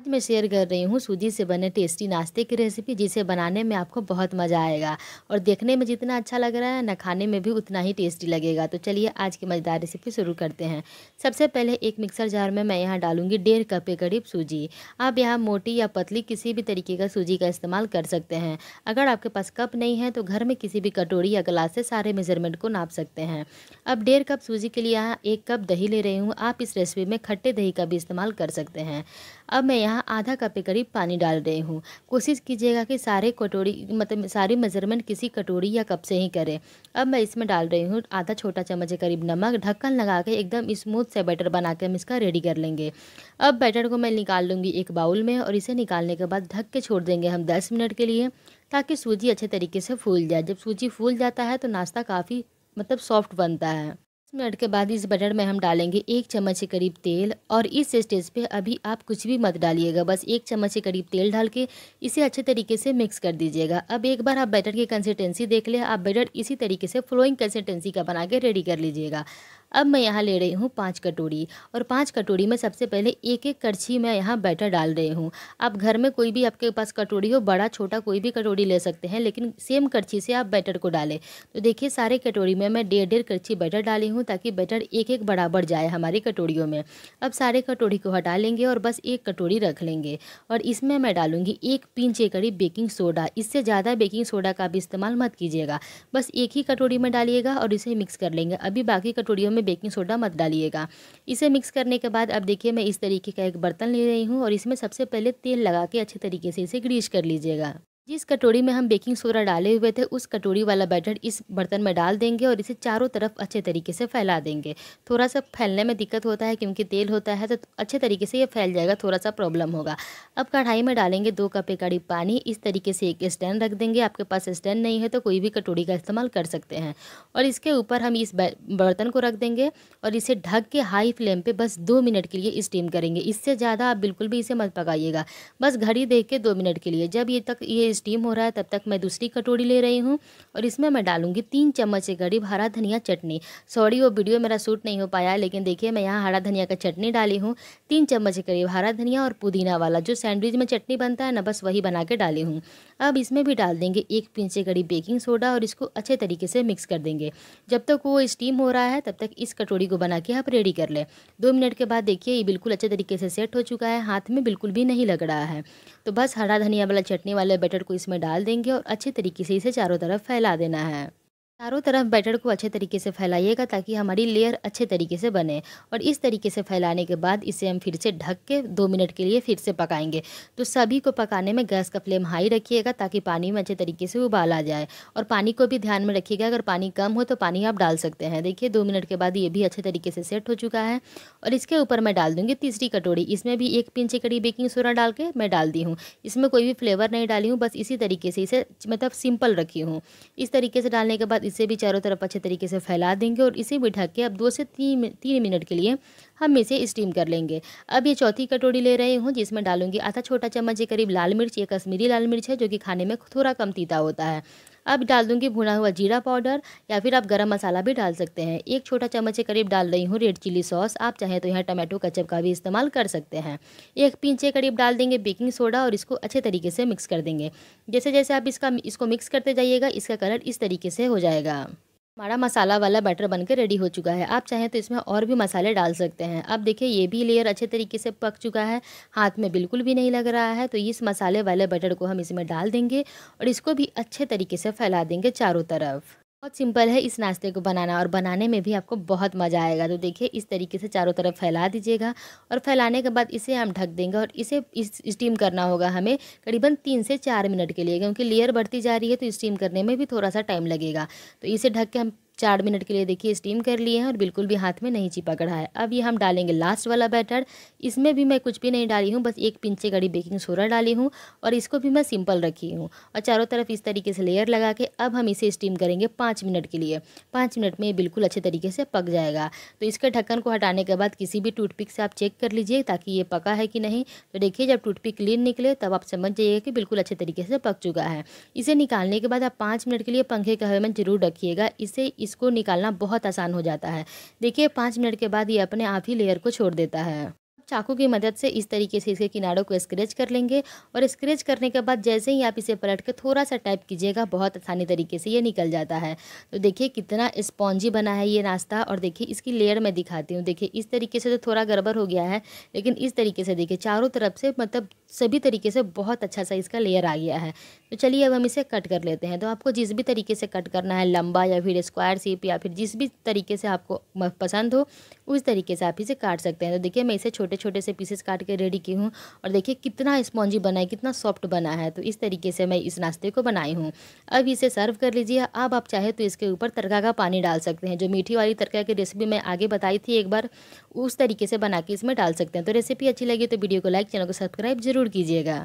आज मैं शेयर कर रही हूँ सूजी से बने टेस्टी नाश्ते की रेसिपी जिसे बनाने में आपको बहुत मज़ा आएगा और देखने में जितना अच्छा लग रहा है ना खाने में भी उतना ही टेस्टी लगेगा तो चलिए आज की मज़ेदार रेसिपी शुरू करते हैं सबसे पहले एक मिक्सर जार में मैं यहाँ डालूंगी डेढ़ कप के करीब सूजी आप यहाँ मोटी या पतली किसी भी तरीके का सूजी का इस्तेमाल कर सकते हैं अगर आपके पास कप नहीं है तो घर में किसी भी कटोरी या ग्लास से सारे मेजरमेंट को नाप सकते हैं अब डेढ़ कप सूजी के लिए यहाँ एक कप दही ले रही हूँ आप इस रेसिपी में खट्टे दही का भी इस्तेमाल कर सकते हैं अब मैं यहाँ आधा कप के करीब पानी डाल रही हूँ कोशिश कीजिएगा कि सारे कटोरी मतलब सारी मेजरमेंट किसी कटोरी या कप से ही करें अब मैं इसमें डाल रही हूँ आधा छोटा चम्मच के करीब नमक ढक्कन लगा के एकदम स्मूथ से बैटर बना के हम इसका रेडी कर लेंगे अब बैटर को मैं निकाल लूँगी एक बाउल में और इसे निकालने के बाद ढक के छोड़ देंगे हम दस मिनट के लिए ताकि सूजी अच्छे तरीके से फूल जाए जब सूजी फूल जाता है तो नाश्ता काफ़ी मतलब सॉफ्ट बनता है मिनट के बाद इस बटर में हम डालेंगे एक चम्मच के करीब तेल और इस स्टेज पे अभी आप कुछ भी मत डालिएगा बस एक चम्मच के करीब तेल डाल के इसे अच्छे तरीके से मिक्स कर दीजिएगा अब एक बार आप बैटर की कंसिस्टेंसी देख लें आप बैटर इसी तरीके से फ्लोइंग कंसिस्टेंसी का बना के रेडी कर लीजिएगा अब मैं यहाँ ले रही हूँ पाँच कटोरी और पाँच कटोरी में सबसे पहले एक एक करछी मैं यहाँ बैटर डाल रही हूँ आप घर में कोई भी आपके पास कटोरी हो बड़ा छोटा कोई भी कटोरी ले सकते हैं लेकिन सेम करछी से आप बैटर को डालें तो देखिए सारे कटोरी में मैं डेढ़ डेढ़ करछी बैटर डाली हूँ ताकि बैटर एक एक बराबर जाए हमारी कटोरियों में अब सारे कटोरी को हटा लेंगे और बस एक कटोरी रख लेंगे और इसमें मैं डालूँगी एक पिंच एक बेकिंग सोडा इससे ज़्यादा बेकिंग सोडा का भी इस्तेमाल मत कीजिएगा बस एक ही कटोरी में डालिएगा और इसे मिक्स कर लेंगे अभी बाकी कटोरियों में में बेकिंग सोडा मत डालिएगा इसे मिक्स करने के बाद अब देखिए मैं इस तरीके का एक बर्तन ले रही हूँ और इसमें सबसे पहले तेल लगा के अच्छे तरीके से इसे ग्रीस कर लीजिएगा जिस कटोरी में हम बेकिंग सोडा डाले हुए थे उस कटोरी वाला बैटर इस बर्तन में डाल देंगे और इसे चारों तरफ अच्छे तरीके से फैला देंगे थोड़ा सा फैलने में दिक्कत होता है क्योंकि तेल होता है तो अच्छे तरीके से ये फैल जाएगा थोड़ा सा प्रॉब्लम होगा अब कढ़ाई में डालेंगे दो कप एक पानी इस तरीके से एक स्टैंड रख देंगे आपके पास स्टैंड नहीं है तो कोई भी कटोरी का इस्तेमाल कर सकते हैं और इसके ऊपर हम इस बर्तन को रख देंगे और इसे ढक के हाई फ्लेम पर बस दो मिनट के लिए स्टीम करेंगे इससे ज़्यादा आप बिल्कुल भी इसे मत पकाइएगा बस घड़ी देख के दो मिनट के लिए जब ये तक ये स्टीम हो रहा है तब तक मैं दूसरी कटोरी ले रही हूँ और इसमें मैं डालूंगी तीन चम्मच के गरीब हरा धनिया चटनी सॉरी वो वीडियो मेरा सूट नहीं हो पाया लेकिन देखिए मैं यहाँ हरा धनिया का चटनी डाली हूँ तीन चम्मच के करीब हरा धनिया और पुदीना वाला जो सैंडविच में चटनी बनता है ना बस वही बना के डाली हूँ अब इसमें भी डाल देंगे एक पिंच से करीब बेकिंग सोडा और इसको अच्छे तरीके से मिक्स कर देंगे जब तक वो स्टीम हो रहा है तब तक इस कटोरी को बना के आप रेडी कर लें दो मिनट के बाद देखिए ये बिल्कुल अच्छे तरीके से सेट हो चुका है हाथ में बिल्कुल भी नहीं लग रहा है तो बस हरा धनिया वाला चटनी वाले बैटर बैटर को इसमें डाल देंगे और अच्छे तरीके से इसे चारों तरफ फैला देना है चारों तरफ बैटर को अच्छे तरीके से फैलाइएगा ताकि हमारी लेयर अच्छे तरीके से बने और इस तरीके से फैलाने के बाद इसे हम फिर से ढक के दो मिनट के लिए फिर से पकाएंगे तो सभी को पकाने में गैस का फ्लेम हाई रखिएगा ताकि पानी में अच्छे तरीके से उबाल आ जाए और पानी को भी ध्यान में रखिएगा अगर पानी कम हो तो पानी आप डाल सकते हैं देखिए दो मिनट के बाद ये भी अच्छे तरीके से सेट हो चुका है और इसके ऊपर मैं डाल दूँगी तीसरी कटोरी इसमें भी एक पिंच कड़ी बेकिंग सोडा डाल के मैं डाल दी हूँ इसमें कोई भी फ्लेवर नहीं डाली हूँ बस इसी तरीके से इसे मतलब सिंपल रखी हूँ इस तरीके से डालने के बाद इसे भी चारों तरफ अच्छे तरीके से फैला देंगे और इसे भी ढक के अब दो से तीन तीन मिनट के लिए हम इसे स्टीम कर लेंगे अब ये चौथी कटोरी ले रही हूँ जिसमें डालूंगी आधा छोटा चम्मच के करीब लाल मिर्च ये कश्मीरी लाल मिर्च है जो कि खाने में थोड़ा कम तीता होता है अब डाल दूंगी भुना हुआ जीरा पाउडर या फिर आप गरम मसाला भी डाल सकते हैं एक छोटा चम्मच के करीब डाल रही हूँ रेड चिली सॉस आप चाहें तो यहाँ टमाटो कचप का भी इस्तेमाल कर सकते हैं एक पिंच के करीब डाल देंगे बेकिंग सोडा और इसको अच्छे तरीके से मिक्स कर देंगे जैसे जैसे आप इसका इसको मिक्स करते जाइएगा इसका कलर इस तरीके से हो जाएगा हमारा मसाला वाला बैटर बनकर रेडी हो चुका है आप चाहें तो इसमें और भी मसाले डाल सकते हैं अब देखिए ये भी लेयर अच्छे तरीके से पक चुका है हाथ में बिल्कुल भी नहीं लग रहा है तो इस मसाले वाले बैटर को हम इसमें डाल देंगे और इसको भी अच्छे तरीके से फैला देंगे चारों तरफ बहुत सिंपल है इस नाश्ते को बनाना और बनाने में भी आपको बहुत मज़ा आएगा तो देखिए इस तरीके से चारों तरफ फैला दीजिएगा और फैलाने के बाद इसे हम ढक देंगे और इसे स्टीम करना होगा हमें करीबन तीन से चार मिनट के लिए क्योंकि लेयर बढ़ती जा रही है तो स्टीम करने में भी थोड़ा सा टाइम लगेगा तो इसे ढक के हम चार मिनट के लिए देखिए स्टीम कर लिए हैं और बिल्कुल भी हाथ में नहीं चिपक रहा है अब ये हम डालेंगे लास्ट वाला बैटर इसमें भी मैं कुछ भी नहीं डाली हूँ बस एक पिंचे गड़ी बेकिंग सोडा डाली हूँ और इसको भी मैं सिंपल रखी हूँ और चारों तरफ इस तरीके से लेयर लगा के अब हम इसे स्टीम करेंगे पाँच मिनट के लिए पाँच मिनट में ये बिल्कुल अच्छे तरीके से पक जाएगा तो इसके ढक्कन को हटाने के बाद किसी भी टूथपिक से आप चेक कर लीजिए ताकि ये पका है कि नहीं तो देखिए जब टूथपिक क्लीन निकले तब आप समझ जाइएगा कि बिल्कुल अच्छे तरीके से पक चुका है इसे निकालने के बाद आप पाँच मिनट के लिए पंखे के हवे में ज़रूर रखिएगा इसे इस इसको निकालना बहुत आसान हो जाता है देखिए पाँच मिनट के बाद ये अपने आप ही लेयर को छोड़ देता है चाकू की मदद से इस तरीके से इसके किनारों को स्क्रेच कर लेंगे और स्क्रेच करने के बाद जैसे ही आप इसे पलट के थोड़ा सा टाइप कीजिएगा बहुत आसानी तरीके से ये निकल जाता है तो देखिए कितना स्पॉन्जी बना है ये नाश्ता और देखिए इसकी लेयर मैं दिखाती हूँ देखिए इस तरीके से तो थोड़ा गड़बड़ हो गया है लेकिन इस तरीके से देखिए चारों तरफ से मतलब सभी तरीके से बहुत अच्छा सा इसका लेयर आ गया है तो चलिए अब हम इसे कट कर लेते हैं तो आपको जिस भी तरीके से कट करना है लंबा या फिर स्क्वायर शेप या फिर जिस भी तरीके से आपको पसंद हो उस तरीके से आप इसे काट सकते हैं तो देखिए मैं इसे छोटे छोटे से पीसेस काट के रेडी की हूँ और देखिए कितना स्पॉन्जी बना है कितना सॉफ्ट बना है तो इस तरीके से मैं इस नाश्ते को बनाई हूँ अब इसे सर्व कर लीजिए अब आप चाहे तो इसके ऊपर तड़का का पानी डाल सकते हैं जो मीठी वाली तड़का की रेसिपी मैं आगे बताई थी एक बार उस तरीके से बना के इसमें डाल सकते हैं तो रेसिपी अच्छी लगी तो वीडियो को लाइक चैनल को सब्सक्राइब जरूर कीजिएगा